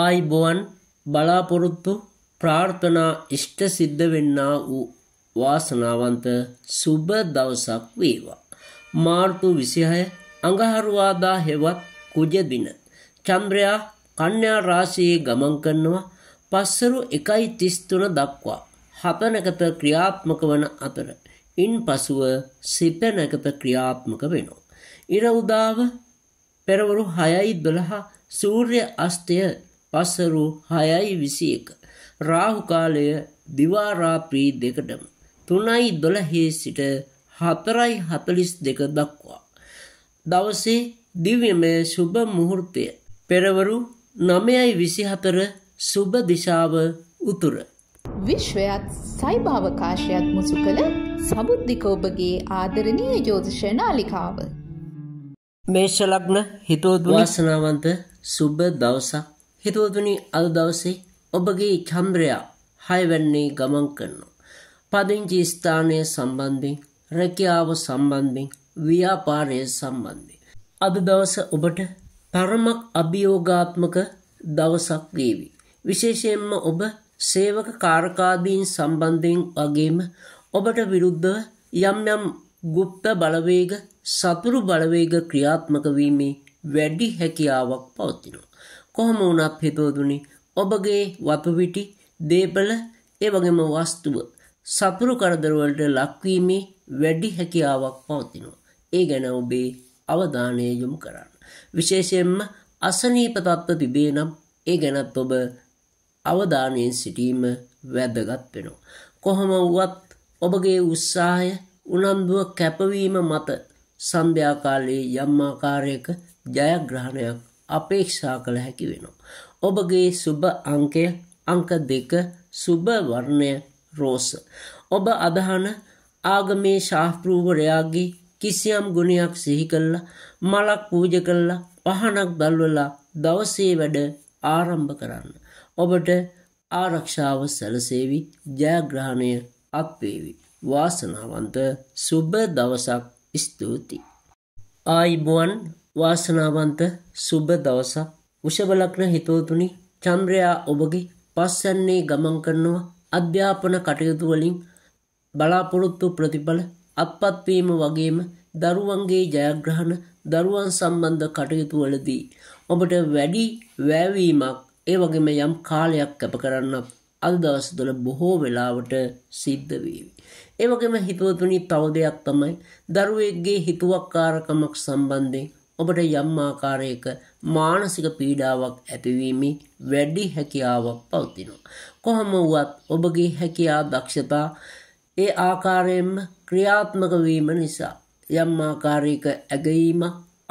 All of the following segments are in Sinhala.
ආයිබෝවන් බලාපොරොත්තු ප්‍රාර්ථනා ඉෂ්ට සිද්ධ වෙන්නා වූ වාසනාවන්ත සුබ දවසක් වේවා. මාර්තු විසිහය අඟහරුවාදා හෙවත් කුජදින. චම්ද්‍රයා කන්‍යා රාශයේ ගමන් කරනවා පස්සරු එකයි තිස්තුන දක්වා. හපනකත ක්‍රියාත්මක වන අතර. ඉන් පසුව සිපනකත ක්‍රියාත්මක වෙනවා. ඉරඋදාව පෙරවරු හයයි දොළහා සූර්ය අස්තය අසරු හයයි විසි එක. රාහුකාලය දිවාරාප්‍රී දෙකටම. තුනයි දොළහේ සිට හතරයි හතලිස් දෙක දක්වා. දවසේ දිව්‍යමය සුභ මුහෘර්තය. පෙරවරු නමයයි විසිහතර සුභ දිශාව උතුර. විශ්වයත් සයිභාවකාශයත් මුසු කළ සබුද්ධිකෝබගේ ආදරණීය ජෝතිෂනාලිකාව. මේෂලක්න හිතෝදවාසනාවන්ත සුබ දවසක් හිතුවතුනි අද දවසේ ඔබගේ චන්ද්‍රයා හයවැන්නේ ගමන් කරනවා. පදිංචි ස්ථානය සම්බන්ධයෙන් රැකියාව සම්බන්ධයෙන් ව්‍යාපාරය සම්බන්ධයෙන්. අද දවස ඔබට පරමක් අභියෝගාත්මක දවසක් වේවි. විශේෂයෙන්ම ඔබ සේවක කාරකාදීන් සම්බන්ධයෙන් වගේම ඔබට විරුද්ධව යම් යම් ගුප්ත බලවේග සතුරු බලවේග ක්‍රියාත්මක වීමේ වැඩි හැකියාවක් පවතිනවා. කොහොම වුණත් හිතෝදුනි ඔබගේ වපවිටි දේපල ඒවගේම වස්තුව සපුරු කරදරවලට ලක්වීමේ වැඩි හැකියාවක් පවතිනවා. ඒ ගැන ඔබේ අවධානය යොමු කරන්න. විශේෂයෙන්ම අසනීප තත්ත්ව තිබේ නම් ඒ ගැනත් ඔබ අවධානයෙන් සිටීම වැදගත් වෙනවා. කොහොම වුවත් ඔබගේ උත්සාහය උනන්දුව කැපවීම මත සන්ධ්‍යාකාලයේ යම් ආකාරයක ජයග්‍රහණයක් අපේක්ෂා කළ හැකි වෙනවා. ඔබගේ සුබ අංකය අංක දෙක සුබ වර්ණය රෝස. ඔබ අදහන ආගමේ ශාස්තෘවරයාගේ කිසියම් ගුණයක් සිහි කළා මලක් පූජ කළා පහනක් දැල්වලා දවසේ වැඩ ආරම්භ කරන්න. ඔබට ආරක්ෂාව සැලසේවි ජයග්‍රහණය අත්වේවි. වාසනාවන්ත සුබ දවසක් ස්තුතියි. ආයිබුවන් වාසනාවන්ත සුබ දවසක් වෘෂභ ලග්න හිතවතුනි චන්ද්‍රයා ඔබගේ පස්සන්නේ ගමන් කරනවා අධ්‍යාපන කටයුතු වලින් බලාපොරොත්තු ප්‍රතිඵල අත්පත් වීම වගේම දරුවන්ගේ ජයග්‍රහණ දරුවන් සම්බන්ධ කටයුතු වලදී ඔබට වැඩි වෑවීමක් ඒ වගේම යම් කාලයක් කැප කරන්න අද දවස් තුළ බොහෝ වෙලාවට සිද්ධ වේවි. ඒ වගේම හිතවතුනි තව දෙයක් තමයි දරුවෙක්ගේ හිතුවක්කාරකමක් සම්බන්ධයෙන් ඔබට යම් ආකාරයක මානසික පීඩාවක් ඇතිවීමේ වැඩි හැකියාවක් පවතිනවා. කොහොම වුවත් ඔබගේ හැකියා දක්ෂතා ඒ ආකාරයෙන්ම ක්‍රියාත්මක වීම නිසා යම් ආකාරයක ඇගීම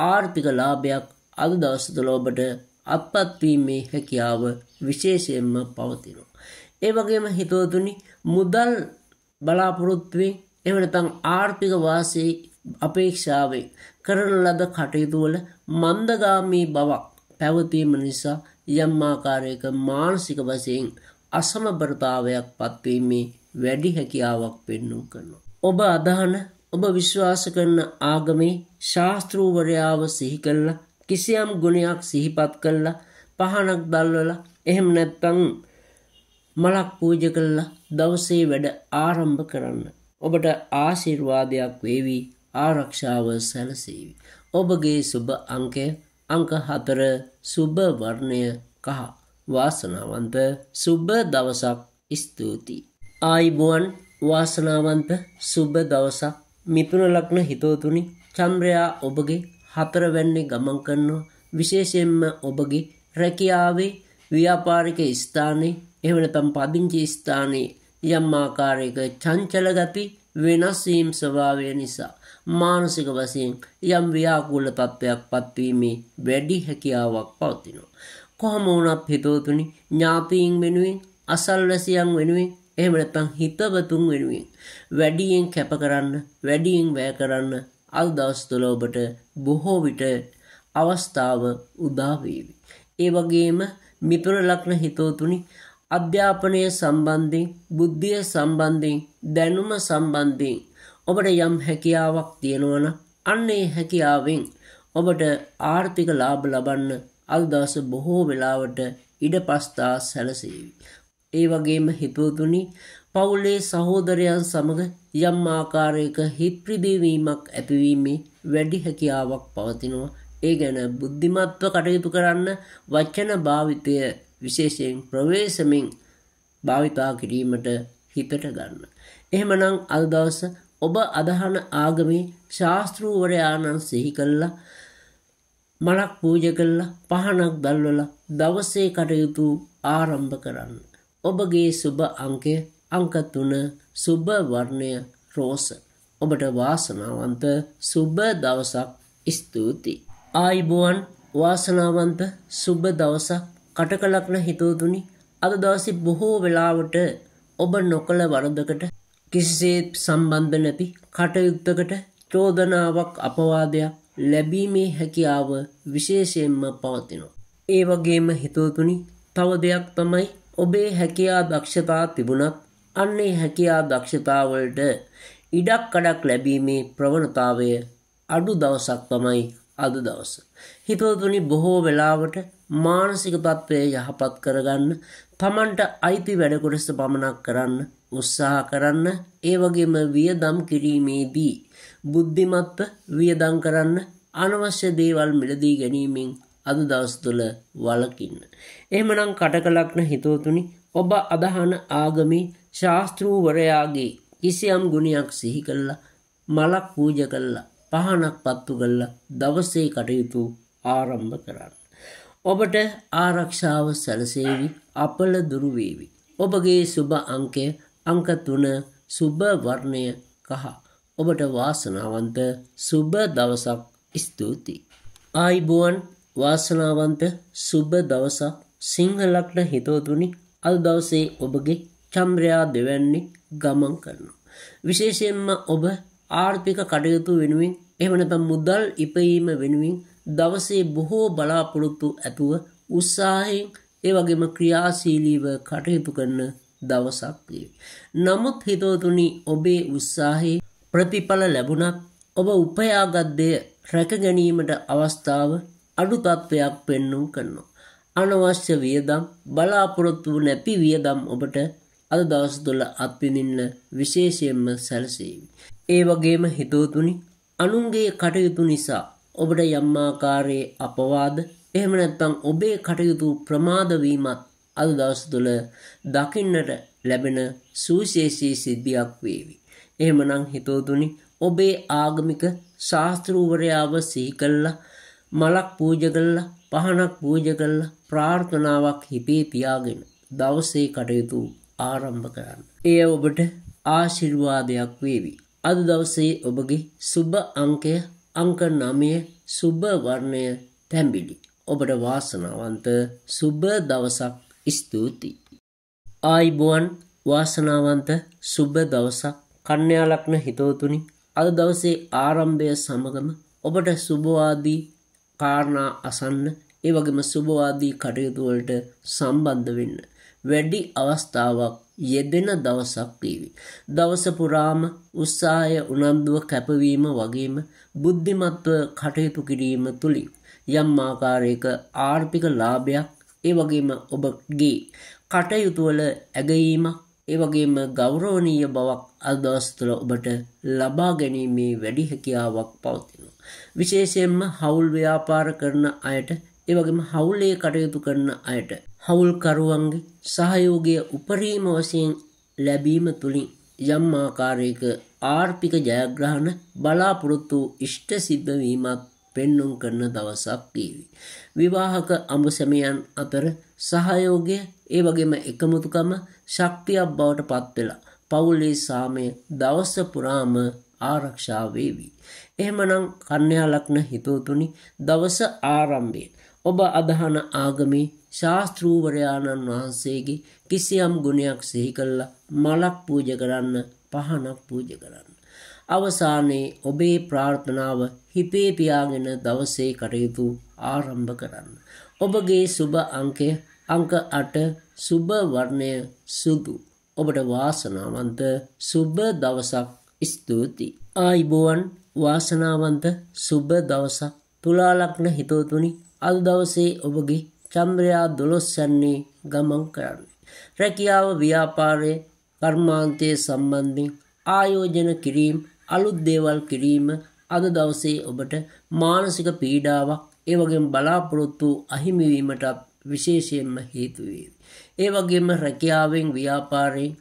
ආර්ථික ලාභයක් අද දවස තුළ ඔබට අත්පත් වීමේ හැකියාව විශේෂයෙන්ම පවතිනවා. ඒ වගේම හිතවතුනි මුදල් බලාපොරොත්තුවෙන් එහෙම නැත්නම් ආර්ථික වාසී අපේක්ෂාවෙන් කරන ලද කටයුතුවල මන්දගාමී බවක් පැවතීම නිසා යම් ආකාරයක මානසික වශයෙන් අසමබරතාවයක් පත්වීමේ වැඩි හැකියාවක් පෙන්වූ කරනවා. ඔබ අදහන ඔබ විශ්වාස කරන ආගමේ ශාස්ත්‍රූවරයාව සිහි කළා කිසියම් ගුණයක් සිහිපත් කළා පහනක් දැල්වලා එහෙම නැත්නම් මලක් පූජා කළා දවසේ වැඩ ආරම්භ කරන්න. ඔබට ආශිර්වාදයක් වේවි ආරක්ෂාව සැලසීවි. ඔබගේ සුබ අංකය අංක හතර සුබ වර්ණය කහ වාසනාවන්ත සුබ දවසක් ස්තුතියි. ආයිබුවන් වාසනාවන්ත සුබ දවසක් මිතුන ලක්න හිතෝතුනි චම්්‍රයා ඔබගේ හතරවැන්නේ ගමන් කරනවා විශේෂයෙන්ම ඔබගේ රැකියාවේ ව්‍යාපාරික ස්ථානයේ එවනතම් පදිංචි ස්ථානයේ යම් ආකාරයක චංචල ගති වෙනස් වීම් ස්වභාවය නිසා මානසික වශයෙන් යම් ව්‍යාකූල තත්ත්වයක් පත්වීමේ වැඩි හැකියාවක් පවතිනවා. කොහොම වුණත් හිතවතුනි ඥාතීන් වෙනුවෙන් අසල්වැසියන් වෙනුවෙන් එහෙම නැත්නම් හිතවතුන් වෙනුවෙන් වැඩියෙන් කැප කරන්න වැඩියෙන් වැය කරන්න අද දවස් තුළ ඔබට බොහෝ විට අවස්ථාව උදා වේවි. ඒ වගේම මිතුර ලග්න හිතවතුනි අධ්‍යාපනය සම්බන්ධයෙන් බුද්ධිය සම්බන්ධයෙන් දැනුම සම්බන්ධයෙන් ඔබට යම් හැකියාවක් තියෙනවන අන්නේ හැකියාවෙන් ඔබට ආර්ථික ලාභ ලබන්න අල්දවස බොහෝ වෙලාවට ඉඩ පස්ථා සැලසේවි. ඒ වගේම හිතුවතුනි පවුලේ සහෝදරයන් සමඟ යම් ආකාරයක හිත්ප්‍රදීවීමක් ඇතිවීමේ වැඩි හැකියාවක් පවතිනවා. ඒ ගැන බුද්ධිමත්ව කටයුතු කරන්න වච්චන භාවිතය විශේෂයෙන් ප්‍රවේශමින් භාවිතා කිරීමට හිතට ගන්න. එහෙමනම් අල්දවස ඔබ අදහන ආගමේ ශාස්ත්‍රූවරයාණන් සිහි කල්ලා මලක් පූජ කල්ලා පහනක් දල්වල දවස්සේ කටයුතු ආරම්භ කරන්න. ඔබගේ සුභ අංකය අංකතුන සුභ වර්ණය රෝස. ඔබට වාසනාවන්ත සුභ දවසක් ස්තුති. ආයිබුවන් වාසනාවන්ත සුභ දවසක් කටකලක්න හිතෝතුනි අද දවසි බොහෝ වෙලාවට ඔබ නොකළ වරදකට කිසිසේත් සම්බන්ධ නැති කටයුත්තකට චෝදනාවක් අපවාදයක් ලැබීමේ හැකියාව විශේෂයෙන්ම පවතිනවා. ඒ වගේම හිතවතුනි තව දෙයක් තමයි ඔබේ හැකියා දක්ෂතා තිබුණත් අන්නේ හැකියා දක්ෂතාවලට ඉඩක් කඩක් ලැබීමේ ප්‍රවණතාවය අඩු දවසක් තමයි අද දවස. හිතවතුනි බොහෝ වෙලාවට මානසික තත්ත්වය යහපත් කරගන්න තමන්ට අයිති වැඩකොටස පමණක් කරන්න උත්සාහ කරන්න ඒ වගේම වියදම් කිරීමේදී බුද්ධිමත්ව වියදම් කරන්න අනවශ්‍ය දේවල් මිලදී ගැනීමෙන් අද දවස් තුළ වලකින්න. එහෙමනම් කටකලක්න හිතෝතුනි ඔබ අදහන ආගමි ශාස්තෘූවරයාගේ කිසියම් ගුණයක් සිහි කල්ලා මලක් පූජ කල්ලා පහනක් පත්තු කල්ලා දවසේ කටයුතු ආරම්භ කරන්න. ඔබට ආරක්ෂාව සැලසේවි අපල දුරුවේවි. ඔබගේ සුභ අංකය අංක තුන සුභ වර්ණය කහ. ඔබට වාසනාවන්ත සුභ දවසක් ස්තුතියි. ආයිබුවන් වාසනාවන්ත සුභ දවසක් සිංහලක්න හිතෝතුනි අල් දවසේ ඔබගේ චම්ද්‍රයා දෙවැන්නේ ගමන් කරනවා. විශේෂයෙන්ම ඔබ ආර්ථික කටයුතු වෙනුවෙන් එමනත මුදල් ඉපයීම වෙනුවෙන් දවසේ බොහෝ බලාපොරොත්තු ඇතුව උත්සාහයෙන් ඒ වගේම ක්‍රියාශීලීව කටයුතු කරන දවසක් වේ. නමුත් හිතවතුනි ඔබේ උත්සාහයේ ප්‍රතිඵල ලැබුණත් ඔබ උපයාගත් දෙය රැක ගැනීමට අවස්ථාව අඩු තත්ත්වයක් පෙන්වුම් කරනවා. අනවශ්‍ය වියදම් බලාපොරොත්තු නැති වියදම් ඔබට අද දවස් තුළ අත්විඳින්න විශේෂයෙන්ම සැලසේවි. ඒ වගේම හිතවතුනි අනුන්ගේ කටයුතු නිසා ඔබට යම්මාකාරයේ අපවාද එහෙම නැත්නම් ඔබේ කටයුතු ප්‍රමාද වීමත් අද දවස් තුළ දකින්නට ලැබෙන සුවිශේෂී සිද්ධියක් වේවි. එහෙමනම් හිතෝතුනි ඔබේ ආගමික ශාස්ත්‍රූවරයාව සිහි කළා මලක් පූජා කළා පහනක් පූජා කළා ප්‍රාර්ථනාවක් හිතේ තියාගෙන දවසේ කටයුතු ආරම්භ කරන්න. එය ඔබට ආශිර්වාදයක් වේවි. අද දවසේ ඔබගේ සුබ අංකය අංක නමය සුභ වර්ණය තැඹිලි. ඔබට වාසනාවන්ත සුබ දවසක් ස්තුතියි. ආයිබුවන් වාසනාවන්ත සුබ දවසක් කන්‍යාලක්න හිතෝතුනි අද දවසේ ආරම්භය සමගම ඔබට සුභවාදී කාරණා අසන්න ඒ වගේම සුභවාදී කටයුතුවලට සම්බන්ධ වෙන්න. වැඩි අවස්ථාවක් යෙදෙන දවසක් වේවි. දවස පුරාම උත්සාහය උනන්දුව කැපවීම වගේම බුද්ධිමත්ව කටයුතු කිරීම තුලින් යම් ආකාරයක ආර්ථික ලාභයක් ඒ වගේම ඔබගේ කටයුතු වල ඇගීමක් ඒ වගේම ගෞරවනීය බවක් අද දවස් තුළ ඔබට ලබා ගැනීමේ වැඩි හැකියාවක් පවතිනවා. විශේෂයෙන්ම හවුල් ව්‍යාපාර කරන අයට ඒ වගේම හවුලේ කටයුතු කරන අයට හවුල්කරුවන්ගේ සහයෝගය උපරීම වශයෙන් ලැබීම තුළින් යම් ආකාරයක ආර්ථික ජයග්‍රහණ බලාපොරොත්තු ඉෂ්ට සිද්ධ වීමක් පෙන්눔 කරන දවසක් වේවි. විවාහක අඹසමයන් අතර සහයෝගය ඒ වගේම එකමුතුකම ශක්තියක් බවට පත් වෙලා පවුලේ සාමය දවස පුරාම ආරක්ෂා වේවි. එහෙමනම් කන්‍යා ලග්න හිතෝතුනි දවස ආරම්භය ඔබ අදහන ආගමේ ශාස්තෘූවරයාණන් වහන්සේගේ කිසියම් ගුණයක් සිහි කල්ලා මලක් පූජ කරන්න පහනක් පූජ කරන්න. අවසානයේ ඔබේ ප්‍රාර්ථනාව හිපේ පියාගෙන දවසේ කටයුතු ආරම්භ කරන්න. ඔබගේ සුබ අංකය අංක අට සුබ වර්ණය සුදු. ඔබට වාසනාවන්ත සුබ දවසක් ස්තුතියි. ආයිබෝවන් වාසනාවන්ත සුබ දවසක් තුලාලක්න හිතෝතුනි අද දවසේ ඔබගේ චන්ද්‍රයා දොළොස් යන්නේ ගමන් කරන්නේ. රැකියාව ව්‍යාපාරය කර්මාන්තය සම්බන්ධින් ආයෝජන කිරීම් අලුත් දේවල් කිරීම අද දවසේ ඔබට මානසික පීඩාවක් ඒවගේම බලාපොරොත්තු අහිමිවීමට විශේෂයෙන්ම හේතුවේ. ඒවගේම රැකියාවෙන් ව්‍යාපාරයෙන්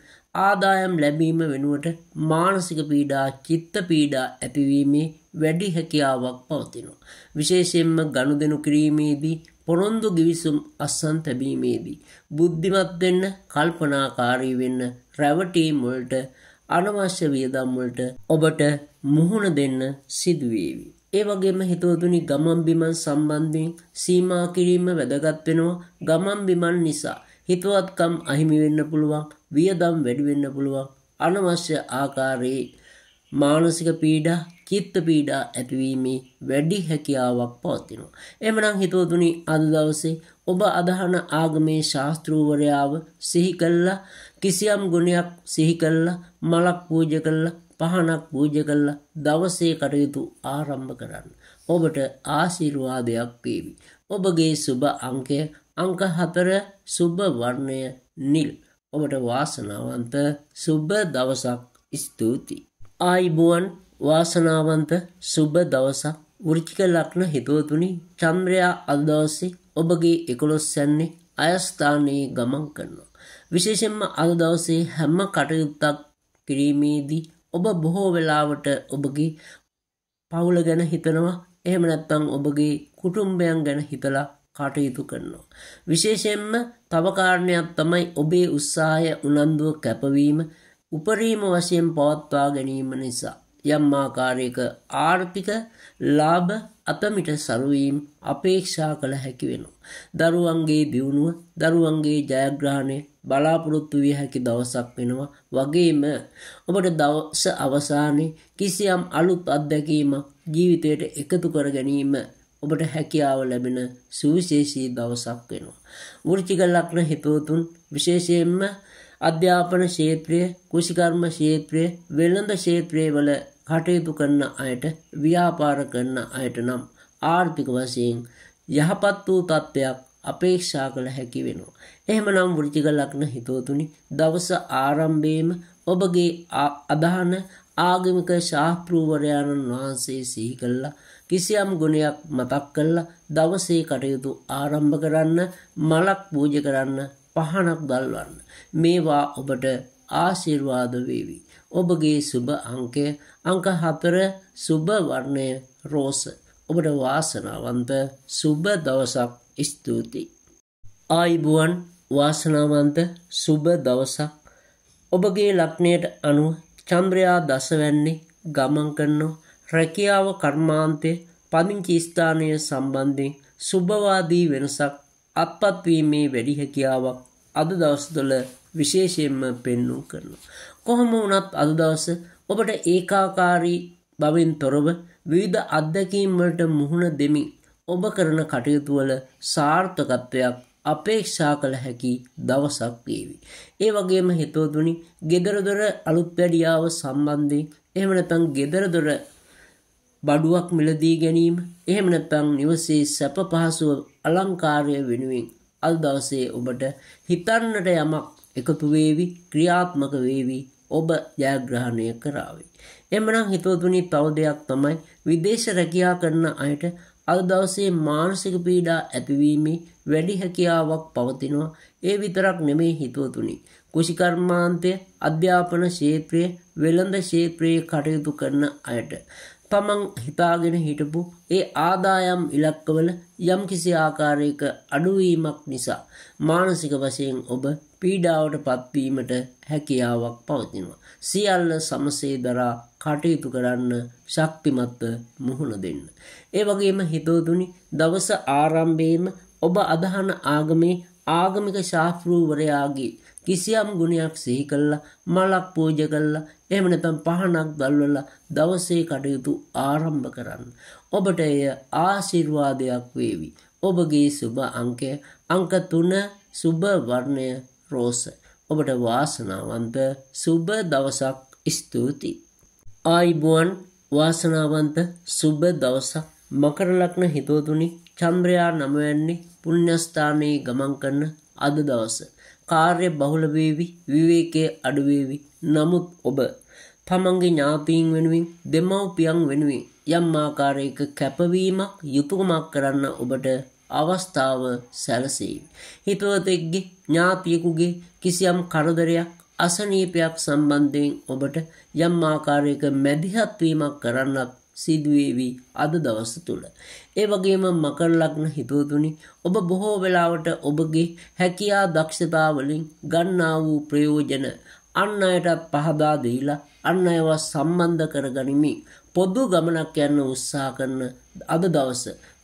ආදායම් ලැබීම වෙනුවට මානසික පීඩා චිත්ත පීඩා ඇතිවීමේ වැඩි හැකියාවක් පවතිනවා. විශේෂයෙන්ම ගනුදෙනු කිරීමේදී පොරොන්දු ගිවිසුම් අස්සන් තැබීමේදී. බුද්ධිමත් වෙන්න කල්පනාකාරී වෙන්න රැවටීම්වලට අනවශ්‍ය වියදම්වලට ඔබට මුහුණ දෙන්න සිදුවේවි. ඒ වගේම හිතවතුනි ගමන් බිමන් සම්බන්ධයෙන් සීමා කිරීම වැදගත් වෙනවා ගමන් බිමන් නිසා හිතවත්කම් අහිමි වෙන්න පුළුවන් වියදම් වැඩි වෙන්න පුළුවන් අනවශ්‍ය ආකාරයේ මානසික පීඩා චිත්ත පීඩා ඇතිවීමේ වැඩි හැකියාවක් පවතිනවා. එමනම් හිතවතුනි අද දවසේ ඔබ අදහන ආගමේ ශාස්ත්‍රූවරයාව සිහි කළා කිසියම් ගුණයක් සිහි කළා මලක් පූජා කළා පහනක් පූජා කළා දවසේ කටයුතු ආරම්භ කරන්න. ඔබට ආශිර්වාදයක් වේවි. ඔබගේ සුබ අංකය අංක 4 සුබ වර්ණය නිල්. ඔබට වාසනාවන්ත සුබ දවසක් ස්තුතියි ආයිබුවන් වාසනාවන්ත සුබ දවසක් වෘචික ලක්න හිතුවතුනි චන්ද්‍රයා අදවසේ ඔබගේ එකොළොස් සැන්නේ අයස්ථානයේ ගමන් කරනවා. විශේෂෙන්ම අද දවසේ හැම කටයුත්තක් කිරීමේදී ඔබ බොහෝ වෙලාවට ඔබගේ පවුල ගැන හිතනවා එහෙම නැත්තං ඔබගේ කුටුම්බයන් ගැන හිතලා කටයුතු කරනවා. විශේෂයෙන්ම තවකාරණයක් තමයි ඔබේ උත්සාහය උනන්දුව කැපවීම උපරිම වශයෙන් පවත්වා ගැනීම නිසා යම් ආකාරයක ආර්ථික ලාභ අතමිට සරුවීම් අපේක්ෂා කළ හැකි වෙනවා. දරුවන්ගේ දියුණුව, දරුවන්ගේ ජයග්‍රහණය බලාපොරොත්තු විය හැකි දවසක් වෙනවා. වගේම ඔබට දවස අවසානයේ කිසියම් අලුත් අත්දැකීමක් ජීවිතයට එකතු කර ගැනීම ඔබට හැකියාව ලැබෙන සුවිශේෂී දවසක් වෙනවා. වෘචික ලග්න හිතවතුන් විශේෂයෙන්ම අධ්‍යාපන ශේත්‍රය කෘෂිකර්ම ශේත්‍රය වෙළඳ ශේත්‍රයවල කටයුතු කරන අයට ව්‍යාපාර කරන අයට නම් ආර්ථික වශයෙන් යහපත් වූ තත්ත්වයක් අපේක්ෂා කළ හැකි වෙනවා. එහෙමනම් වෘතික ලග්න හිතෝතුනි දවස ආරම්භයේම ඔබගේ අදහන ආගමික ශාස්ත්‍රූවරයාණන් වහන්සේ සිහි කළා කිසියම් ගුණයක් මතක් කළා දවසේ කටයුතු ආරම්භ කරන්න මලක් පූජ කරන්න පහනක් දල්වන්න. මේවා ඔබට ආශිර්වාද වේවි. ඔබගේ සුබ අංකය අංක හතර සුබ වර්ණය රෝස. ඔබට වාසනාවන්ත සුබ දවසක් ස්තුතියි. ආයිබුවන් වාසනාවන්ත සුබ දවසක් ඔබගේ ලක්නයට අනුව චම්ද්‍රයා දසවැන්නේ ගමන් කරනෝ රැකියාව කර්මාන්තය පදිංචි ස්ථානය සම්බන්ධයෙන් සුභවාදී වෙනසක් අත්පත්වීමේ වැඩි හැකියාවක් අද දවස් තුළ විශේෂයෙන්ම පෙන්වූ කරනවා. කොහොම වුණත් අද දවස ඔබට ඒකාකාරී බවින් තොරව විවිධ අත්දැකීම්වලට මුහුණ දෙමින් ඔබ කරන කටයුතුවල සාර්ථකත්වයක් අපේක්ෂා කළ හැකි දවසක් වේවි. ඒ වගේම හිතෝදුනි ගෙදරදොර අලුත් වැඩියාව සම්බන්ධයෙන් එහෙම නැත්නම් ගෙදරදොර බඩුවක් මිලදී ගැනීම එහෙම නැත්නම් නිවසේ සැප පහසුව අලංකාරය වෙනුවෙන් අල් දවසේ ඔබට හිතන්නට යමක් එකතු වේවි ක්‍රියාත්මක වේවි ඔබ ජයග්‍රහණය කරාවේ. එමනම් හිතවතුනි තව දෙයක් තමයි විදේශ රැකියා කරන අයට අද දවසේ මානසික පීඩා ඇතිවීමේ වැඩි හැකියාවක් පවතිනවා. ඒ විතරක් නෙමේ හිතවතුනි. කුෂිකර්මාන්තය අධ්‍යාපන ශේත්‍රය වෙළඳ ශේත්‍රයේ කටයුතු කරන අයට තමන් හිතාගෙන හිටපු ඒ ආදායම් ඉලක්කවල යම් කිසි ආකාරයක අඩුවීමක් නිසා මානසික වශයෙන් ඔබ පීඩාවට පත්වීමට හැකියාවක් පවතිනවා. සියල්ල සමසේ දරා කටයුතු කරන්න ශක්තිමත්ව මුහුණ දෙන්න. ඒ වගේම හිතෝදුනි දවස ආරම්භයේම ඔබ අදහන ආගමේ ආගමික ශාස්ත්‍රූවරයාගේ කිසියම් ගුණයක් සිහි කළා මලක් පූජ කළා එහෙම නැත්නම් පහනක් දැල්වලා දවසේ කටයුතු ආරම්භ කරන්න. ඔබට එය ආශිර්වාදයක් වේවි. ඔබගේ සුබ අංකය අංක 3 සුබ වර්ණය රෝස. ඔබට වාසනාවන්ත සුබ දවසක් ස්තුති. ආයිබුවන් වාසනාවන්ත සුබ දවසක් මකර ලග්න හිතවතුනි චන්ද්‍රයා 9 වෙනි පුණ්‍යස්ථානයේ ගමන් කරන අද දවසේ කාර්ය බහුල වේවි විවේකයේ අඩු වේවි නමුත් ඔබ තමන්ගේ ඥාතීන් වෙනුවෙන් දෙමව්පියන් වෙනුවෙන් යම් ආකාරයක කැපවීමක් යුතුයමක් කරන්න ඔබට අවස්ථාව සැලසෙයි හිතවතෙක්ගේ ඥාතියෙකුගේ කිසියම් කරදරයක් අසනීපයක් සම්බන්ධයෙන් ඔබට යම් ආකාරයක මැදිහත් වීමක් කරන්නත් සිදුවේවී අද දවස තුළ. ඒ වගේම මකර ලග්න හිතවතුනි ඔබ බොහෝ වෙලාවට ඔබගේ හැකියා දක්ෂතාවලින් ගන්නා වූ ප්‍රයෝජන අන් අයට පහදා දීලා අන් අයව සම්බන්ධ කරගනිමින් පොදු ගමනක් යන්න උත්සාහ කරන අද දවස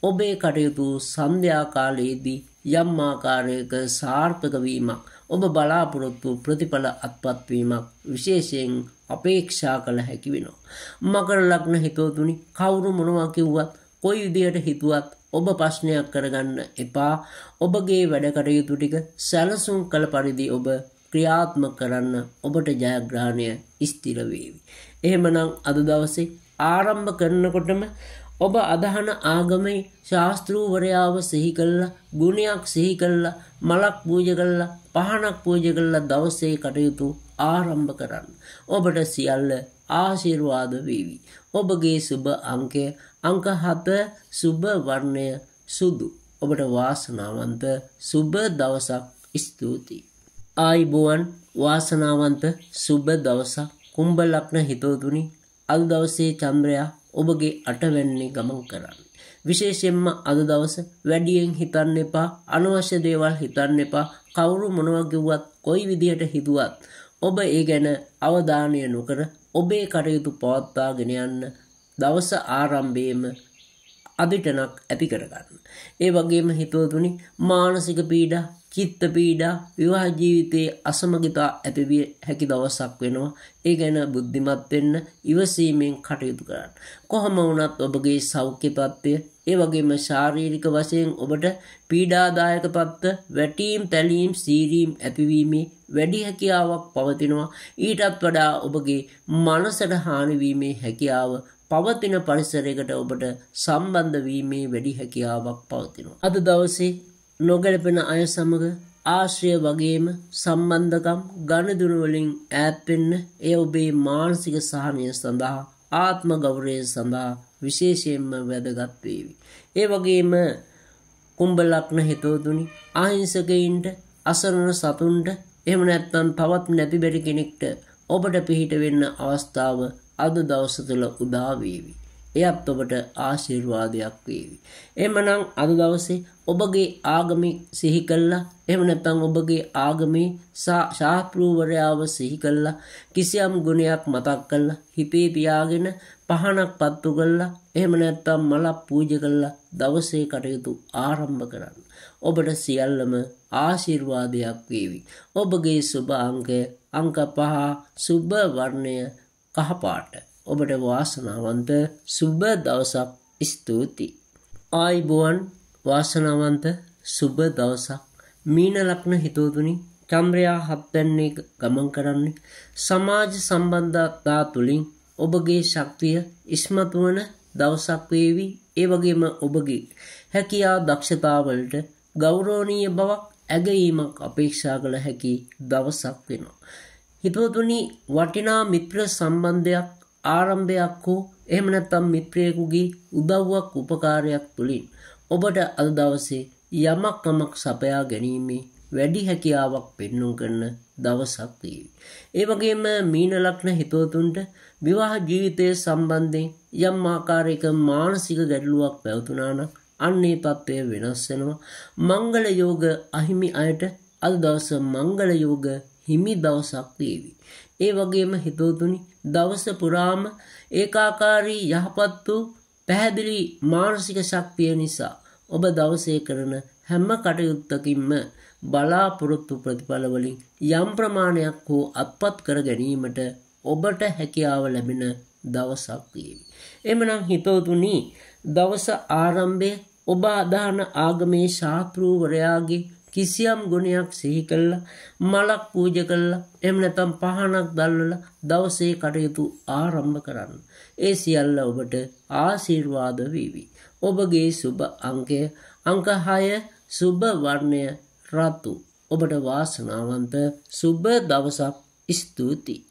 ඔබේ කටයුතු සන්ධ්‍යා කාලයේදී යම් ආකාරයක සාර්ථක වීමක් ඔබ බලාපොරොත්තු ප්‍රතිඵල අත්පත්වීමක් විශේෂයෙන් අපේක්ෂා කළ හැකි වෙනවා. මකර ලග්න හිතවතුනි කවුරු මොනවා කිව්වත් කොයි විදියට හිතුවත් ඔබ ප්‍රශ්නයක් කරගන්න එපා. ඔබගේ වැඩ කටයුතු ටික සැලසුම් කළ පරිදි ඔබ ක්‍රියාත්මක කරන්න ඔබට ජයග්‍රහණය ස්ථිර වේවි. එහෙමනම් අද දවසේ ආරම්භ කරනකොටම ඔබ අදහන ආගමේ ශාස්ත්‍රූවරයාව සිහි කළා ගුණයක් සිහි කළා මලක් පූජ කළා පහනක් පූජ කළා දවසේ කටයුතු ආරම්භ කරන්න. ඔබට සියල්ල ආශිර්වාද වේවි. ඔබගේ සුබ අංකය අංක 7 සුබ වර්ණය සුදු. ඔබට වාසනාවන්ත සුබ දවසක් ස්තුතියි. ආයිබෝවන් වාසනාවන්ත සුබ දවසක් කුම්භ ලග්න හිතවතුනි අද දවසේ චන්ද්‍රයා ඔබගේ අටවැන්නේ ගමන් කරන්න. විශේෂයෙන්ම අද දවස වැඩියෙන් හිතන්න එපා අනවශ්‍ය දේවල් හිතන්න එපා කවුරු මොනවා කිව්වත් කොයි විදිහට හිතුවත් ඔබ ඒ ගැන අවධානය නොකර ඔබේ කටයුතු පවත්වාගෙන යන්න දවස ආරම්භයේම අදිටනක් ඇති කරගන්න. ඒ වගේම හිතවතුනි මානසික පීඩා චිත්ත පීඩා විවාහ ජීවිතයේ අසමගිතා ඇතිවිය හැකි දවසක් වෙනවා. ඒ ගැන බුද්ධිමත් වෙන්න ඉවසීමෙන් කටයුතු කරන්න. කොහම වුණත් ඔබගේ සෞඛ්‍ය තත්ත්වය ඒ වගේම ශාරීරික වශයෙන් ඔබට පීඩාදායක පත්ත වැටීම් තැලීම් සීරීම් ඇතිවීමේ වැඩි හැකියාවක් පවතිනවා. ඊටත් වඩා ඔබගේ මනසට හානිවීමේ හැකියාව පවතින පරිසරයකට ඔබට සම්බන්ධ වීමේ වැඩි හැකියාවක් පවතිනවා. අද දවසේ නොගැලපෙන අය සමග ආශ්‍රය වගේම සම්බන්ධකම් ගණදුනුවලින් ඈත්වෙන්න එය ඔබේ මානසික සහනය සඳහා ආත්ම ගෞරය සඳහා විශේෂයෙන්ම වැදගත් වේවි. ඒ වගේම කුම්ඹලක්න හිතෝදුනි අහිංසකයින්ට අසරණ සතුන්ට එහෙම නැත්නම් තවත් නැති බැරි කෙනෙක්ට ඔබට පිහිට වෙන්න අවස්ථාව අද දවස තුළ උදාවේවි. එයත් ඔබට ආශිර්වාදයක් වේවි. එමනම් අද දවසේ ඔබගේ ආගමි සිහි කළා එහෙම නැත්නම් ඔබගේ ආගමේ ශාස්ත්‍රූවරයාව සිහි කළා කිසියම් ගුණයක් මතක් කළා හිතේ තියාගෙන පහනක් පත්තු කළා එහෙම නැත්නම් මලක් පූජා කළා දවසේ කටයුතු ආරම්භ කරන්න. ඔබට සියල්ලම ආශිර්වාදයක් වේවි. ඔබගේ සුභ අංකය අංක 5 සුභ වර්ණය කහපාට ඔබට වාසනාවන්ත සුබ දවසක් ස්තුති. ආයිබුවන් වාසනාවන්ත සුබ දවසක් මීන ලක්න හිතෝතුනි චම්්‍රයා හත්වැන්නේ ගමන් කරන්නේ සමාජ සම්බන්ධතා තුළින් ඔබගේ ශක්තිය ඉස්මතුවන දවසක් වේවි ඒ වගේම ඔබගේ හැකියා දක්ෂතාවලට ගෞරෝණීය බවක් ඇගීමක් අපේක්ෂා කළ හැකි දවසක් වෙනවා. හිතවතුනි වටිනා මිත්‍ර සම්බන්ධයක් ආරම්භයක් හෝ එහෙම නැත්නම් මිත්‍රයෙකුගේ උදව්වක් උපකාරයක් තුලින් ඔබට අද දවසේ යමක් යමක් සපයා ගැනීමේ වැඩි හැකියාවක් පෙන්වු කරන දවසක් වේවි. ඒ වගේම මීන ලග්න හිතවතුන්ට විවාහ ජීවිතය සම්බන්ධයෙන් යම් ආකාරයක මානසික ගැටලුවක් පැවතුනා නම් අන්නේ තත්ත්වය වෙනස් වෙනවා. මංගල යෝග අහිමි අයට අද දවස මංගල යෝග හිමි දවසක් වේවි. ඒ වගේම හිතෝතුනි දවස පුරාම ඒකාකාරී යහපත් වූ පැහැදිලි මානසික ශක්තිය නිසා ඔබ දවසේ කරන හැම කටයුත්තකින්ම බලාපොරොත්තු ප්‍රතිඵලවලින් යම් ප්‍රමාණයක් හෝ අත්පත් කර ගැනීමට ඔබට හැකියාව ලැබෙන දවසක් වේවි. එමනම් හිතවතුනි දවස ආරම්භය ඔබ අදාන ආගමේ ශාස්ත්‍රූවරයාගේ කිසියම් ගුණයක් සිහි කළා මලක් පූජ කළා එහෙම නැත්නම් පහනක් දැල්වලා දවසේ කටයුතු ආරම්භ කරන්න. ඒ සියල්ල ඔබට ආශිර්වාද වේවි. ඔබගේ සුබ අංකය අංක 6 සුබ වර්ණය රතු. ඔබට වාසනාවන්ත සුබ දවසක් ස්තුතියි.